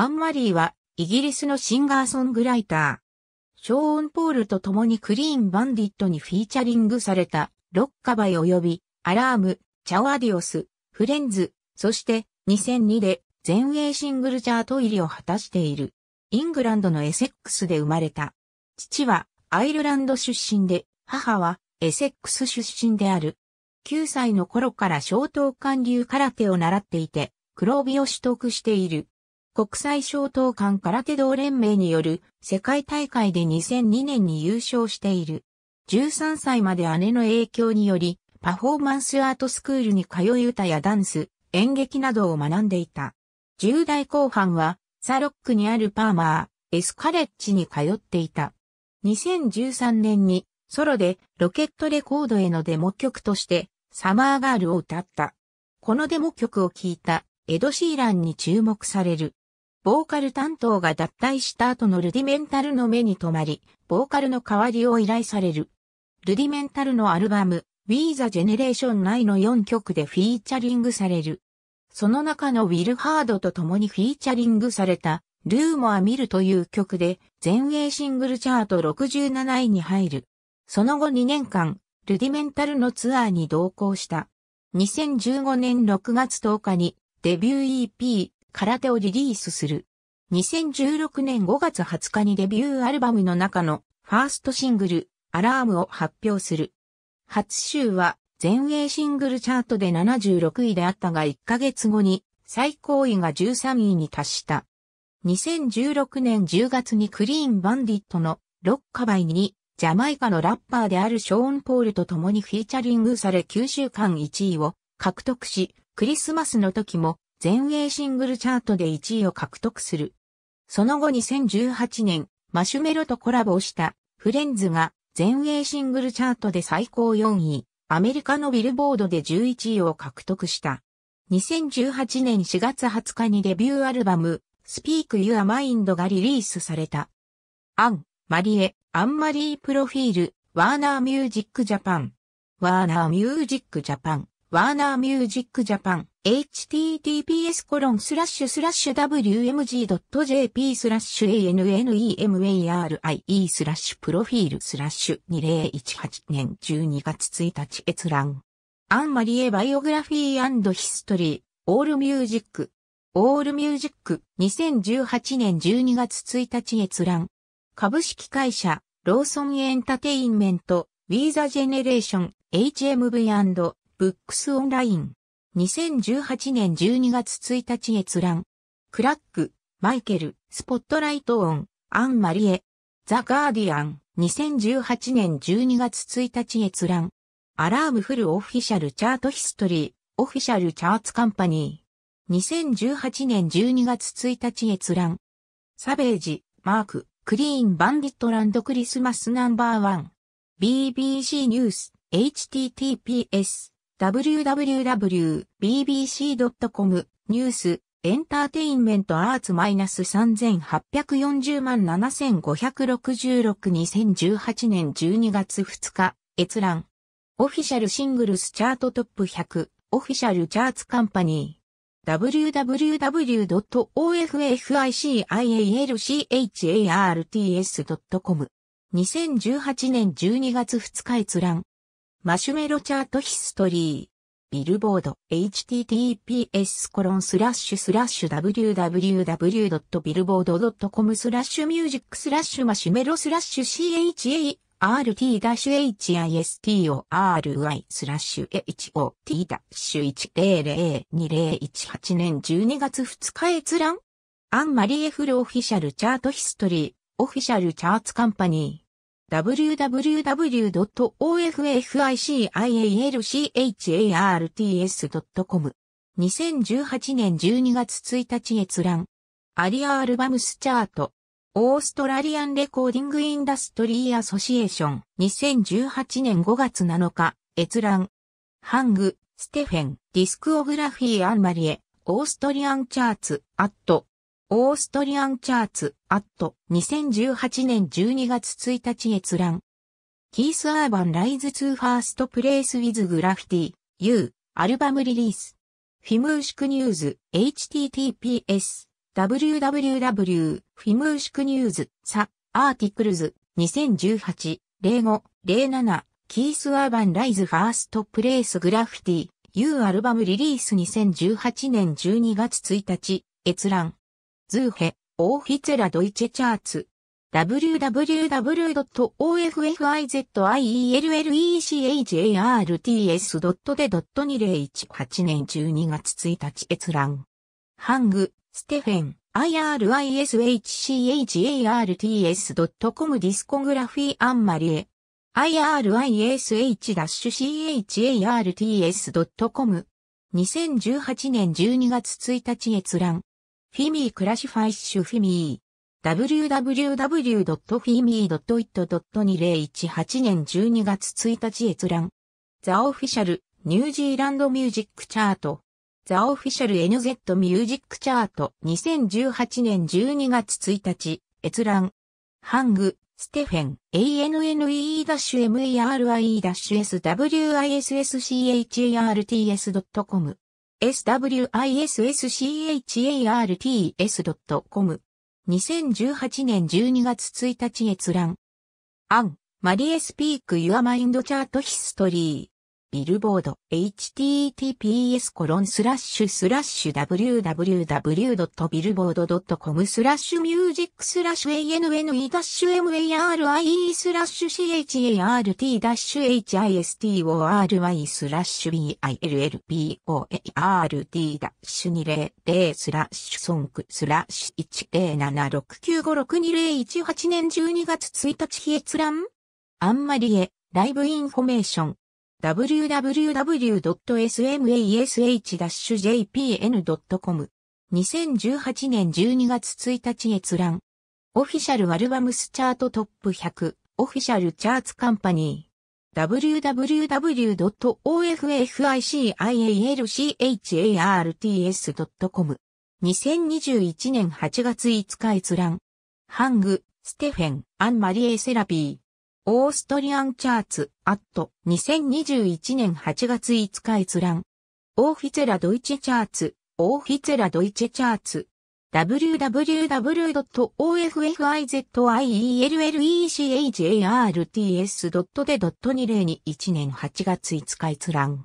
アンマリーは、イギリスのシンガーソングライター。ショーン・ポールと共にクリーン・バンディットにフィーチャリングされた、ロッカバイ及び、アラーム、チャオ・アディオス、フレンズ、そして2002で全英シングルチャート入りを果たしている。イングランドのエセックスで生まれた。父はアイルランド出身で、母はエセックス出身である。9歳の頃から小等管流空手を習っていて、黒帯を取得している。国際小党間空手道連盟による世界大会で2002年に優勝している。13歳まで姉の影響により、パフォーマンスアートスクールに通い歌やダンス、演劇などを学んでいた。10代後半は、サロックにあるパーマー、エスカレッジに通っていた。2013年に、ソロでロケットレコードへのデモ曲として、サマーガールを歌った。このデモ曲を聴いた、エド・シーランに注目される。ボーカル担当が脱退した後のルディメンタルの目に留まり、ボーカルの代わりを依頼される。ルディメンタルのアルバム、We the Generation の4曲でフィーチャリングされる。その中のウィルハードと共にフィーチャリングされた、ルーモアミルという曲で、全英シングルチャート67位に入る。その後2年間、ルディメンタルのツアーに同行した。2015年6月10日に、デビュー EP、空手をリリースする。2016年5月20日にデビューアルバムの中のファーストシングル、アラームを発表する。初週は全英シングルチャートで76位であったが1ヶ月後に最高位が13位に達した。2016年10月にクリーンバンディットのロッカバイにジャマイカのラッパーであるショーン・ポールと共にフィーチャリングされ9週間1位を獲得し、クリスマスの時も全英シングルチャートで1位を獲得する。その後2018年、マシュメロとコラボしたフレンズが全英シングルチャートで最高4位、アメリカのビルボードで11位を獲得した。2018年4月20日にデビューアルバム、スピークユアマインドがリリースされた。アン、マリエ、アンマリープロフィール、ワーナーミュージックジャパン。ワーナーミュージックジャパン。ワーナーミュージックジャパン https コロンスラッシュスラッシュ wmg.jp スラッシュ annemariie スラッシュプロフィールスラッシュ2018年12月1日閲覧アンマリエバイオグラフィーヒストリーオールミュージックオールミュージック2018年12月1日閲覧株式会社ローソンエンタテインメントウィーザジェネレーション HMV& ブックスオンライン。2018年12月1日閲覧。クラック、マイケル、スポットライトオン、アン・マリエ。ザ・ガーディアン。2018年12月1日閲覧。アラームフルオフィシャルチャートヒストリー、オフィシャルチャーツカンパニー。2018年12月1日閲覧。サベージ、マーク、クリーンバンディットランドクリスマスナンバーワン。BBC ニュース、https。www.bbc.com ニュースエンターテインメントアーツ -3840 万75662018年12月2日閲覧オフィシャルシングルスチャートトップ100オフィシャルチャーツカンパニー www.officialcharts.com 2018年12月2日閲覧マシュメロチャートヒストリー。ビルボード https コロンスラッシュスラッシュ www.billboard.com スラッシュミュージックスラッシュマシュメロスラッシュ c h a t h i s t o r y スラッシュ hot-1002018 年12月2日閲覧アンマリエフルオフィシャルチャートヒストリーオフィシャルチャーツカンパニー www.officialcharts.com 2018年12月1日閲覧アリア・アルバムスチャートオーストラリアンレコーディングインダストリーアソシエーション2018年5月7日閲覧ハング、ステフェン、ディスクオグラフィー・アンマリエ、オーストリアンチャーツ、アット、オーストリアンチャーツ、アット、2018年12月1日閲覧。キース・アーバン・ライズ・ツー・ファースト・プレイス・ウィズ・グラフィティ、U、アルバムリリース。フィムーシクニューズ、https、www、フィムーシクニューズ、サ、アーティクルズ、2018、05、07、キース・アーバン・ライズ・ファースト・プレイス・グラフィティ、U アルバムリリース2018年12月1日、閲覧。ズーヘ、オーヒツェラドイチェチャーツ。www.offiziellecharts.2018 年12月1日閲覧。ハング、ステフェン、irishacharts.com ディスコグラフィーアンマリエ。irish-charts.com 2018年12月1日閲覧。フィミークラシファイッシュフィミー。www.fimi.it.2018 年12月1日閲覧。ザオフィシャルニュージーランドミュージックチャート。ザオフィシャル NZ ミュージックチャート2018年12月1日閲覧。ハング、ステフェン、ANNE-MERIE-SWISSCHARTS.com swisscarts.com。2018年12月1日閲覧。アン、マリエスピークユアマインドチャートヒストリー。ビルボード https コロンスラッシュスラッシュ www.billboard.com スラッシュミュージックスラッシュ anne-marie スラッシュ chart-history スラッシュ billboard-200 スラッシュソンクスラッシュ10769562018年12月1日日閲覧あんまりえライブインフォメーション w w w s m a s h j p n c o m 2018年12月1日閲覧。オフィシャルアルバムスチャートトップ100。オフィシャルチャーツカンパニー。www.officialchart.com。2021年8月5日閲覧。ハング、ステフェン、アンマリエセラピー。オーストリアンチャーツ、アット、2021年8月5日閲覧。オーフィツェラドイチチャーツ、オーフィツェラドイチチャーツ。www.offiziellecharts.de.2021 年8月5日閲覧。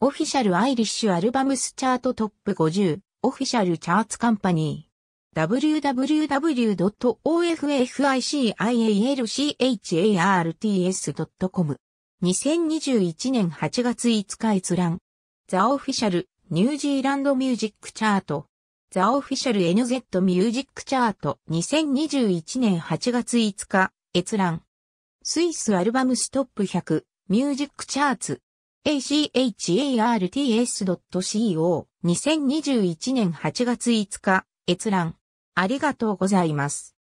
オフィシャルアイリッシュアルバムスチャートトップ50、オフィシャルチャーツカンパニー。www.officialcharts.com 2021年8月5日閲覧。ザオフィシャルニュージーランドミュージックチャート。ザオフィシャル NZ ミュージックチャート2021年8月5日閲覧。スイスアルバムストップ100ミュージックチャーツ。acharts.co2021 年8月5日閲覧。ありがとうございます。